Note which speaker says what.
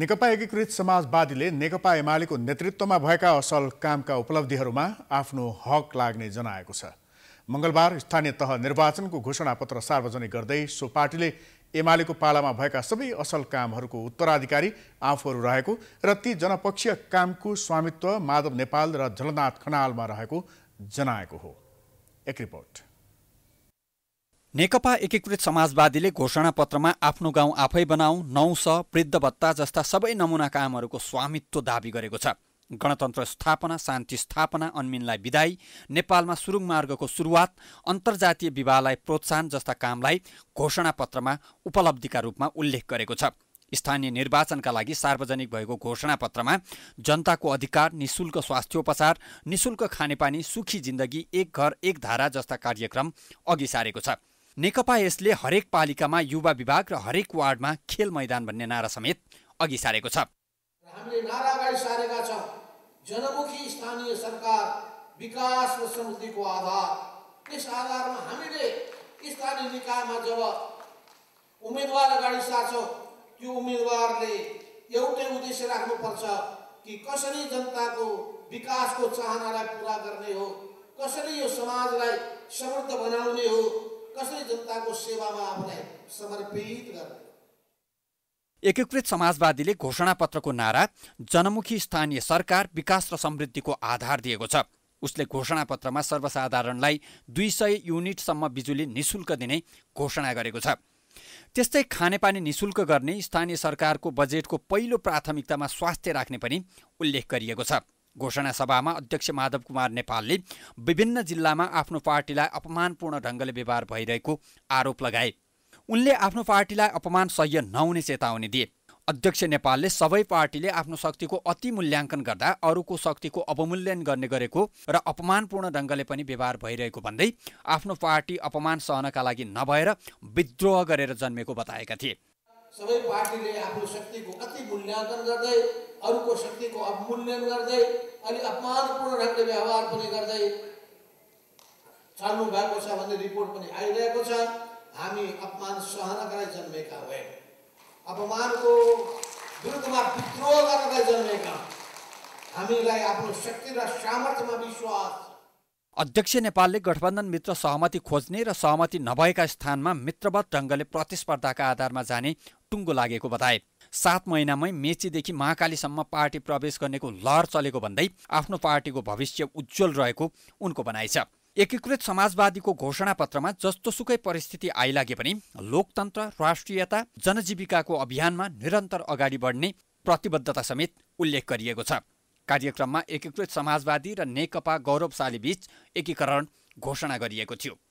Speaker 1: नेकपा एकीकृत समाजवादीले नेकपा एमालेको नेतृत्वमा भएका असल कामका उपलब्धिहरूमा आफ्नो हक लाग्ने जनाएको छ मङ्गलबार स्थानीय तह निर्वाचनको घोषणापत्र सार्वजनिक गर्दै सो पार्टीले एमालेको पालामा भएका सबै असल कामहरूको उत्तराधिकारी आफूहरू रहेको र ती जनपक्षीय कामको स्वामित्व माधव
Speaker 2: नेपाल र झलनाथ खनालमा रहेको जनाएको हो एक रिपोर्ट नेकपा एकीकृत समाजवादीले घोषणापत्रमा आफ्नो गाउँ आफै बनाऊ नौ स वृद्ध भत्ता जस्ता सबै नमुना कामहरूको स्वामित्व दावी गरेको छ गणतन्त्र स्थापना शान्ति स्थापना अन्मिनलाई विदाई नेपालमा सुरुङ मार्गको सुरुवात अन्तर्जातीय विवाहलाई प्रोत्साहन जस्ता कामलाई घोषणापत्रमा उपलब्धिका रूपमा उल्लेख गरेको छ स्थानीय निर्वाचनका लागि सार्वजनिक भएको घोषणापत्रमा जनताको अधिकार निशुल्क स्वास्थ्योपचार निशुल्क खानेपानी सुखी जिन्दगी एक घर एक धारा जस्ता कार्यक्रम अघि सारेको छ नेकपा यसले हरेक पालिकामा युवा विभाग र हरेक वार्डमा खेल मैदान भन्ने नारा समेत अघि सारेको छ
Speaker 3: हामीले नारा अगाडि सारेका छ जनमुखी स्थानीय सरकार विकास र समृद्धिको आधार यस आधारमा हामीले स्थानीय निकायमा जब उम्मेदवार अगाडि सार्छौँ त्यो उम्मेदवारले एउटै उद्देश्य राख्नुपर्छ कि कसरी जनताको विकासको चाहनालाई पुरा गर्ने हो कसरी यो समाजलाई समृद्ध बनाउने हो कसरी जनताको सेवामा आफूलाई समर्पित गर्ने
Speaker 2: एकीकृत समाजवादीले घोषणापत्रको नारा जनमुखी स्थानीय सरकार विकास र समृद्धिको आधार दिएको छ उसले घोषणापत्रमा सर्वसाधारणलाई दुई सय युनिटसम्म बिजुली निशुल्क दिने घोषणा गरेको छ त्यस्तै खानेपानी निशुल्क गर्ने स्थानीय सरकारको बजेटको पहिलो प्राथमिकतामा स्वास्थ्य राख्ने पनि उल्लेख गरिएको छ घोषणा सभामा अध्यक्ष माधव कुमार नेपालले विभिन्न जिल्लामा आफ्नो पार्टीलाई अपमानपूर्ण ढङ्गले व्यवहार भइरहेको आरोप लगाए उनले आफ्नो पार्टीलाई अपमान सह्य नहुने चेतावनी दिए अध्यक्ष नेपालले सबै पार्टीले आफ्नो शक्तिको अति मूल्याङ्कन गर्दा अरूको शक्तिको अवमूल्यन गर्ने गरेको र अपमानपूर्ण ढङ्गले पनि व्यवहार भइरहेको भन्दै आफ्नो पार्टी अपमान सहनका लागि नभएर विद्रोह गरेर जन्मेको बताएका थिए
Speaker 3: सबै पार्टीले आफ्नो शक्तिको अति मूल्याङ्कन गर्दै अरूको शक्तिको अवमूल्यन गर्दै अनि अपमानपूर्ण ढङ्गले व्यवहार पनि गर्दै चल्नु भएको छ भन्ने रिपोर्ट पनि आइरहेको छ हामी अपमान सहनकालाई जन्मेका होइनौँ अपमानको विरुद्धमा विद्रोह गर्नलाई जन्मेका हामीलाई आफ्नो शक्ति र सामर्थ्यमा विश्वास
Speaker 2: अध्यक्ष नेपालले गठबन्धन मित्र सहमति खोज्ने र सहमति नभएका स्थानमा मित्रवत ढङ्गले प्रतिस्पर्धाका आधारमा जाने टुङ्गो लागेको बताए सात महिनामै मेचीदेखि महाकालीसम्म पार्टी प्रवेश गर्नेको लहर चलेको भन्दै आफ्नो पार्टीको भविष्य उज्जवल रहेको उनको भनाइ छ एकीकृत समाजवादीको घोषणापत्रमा जस्तोसुकै परिस्थिति आइलागे पनि लोकतन्त्र राष्ट्रियता जनजीविकाको अभियानमा निरन्तर अगाडि बढ्ने प्रतिबद्धता समेत उल्लेख गरिएको छ कार्यक्रममा एकीकृत समाजवादी र नेकपा गौरवशाली बीच एकीकरण घोषणा गरिएको थियो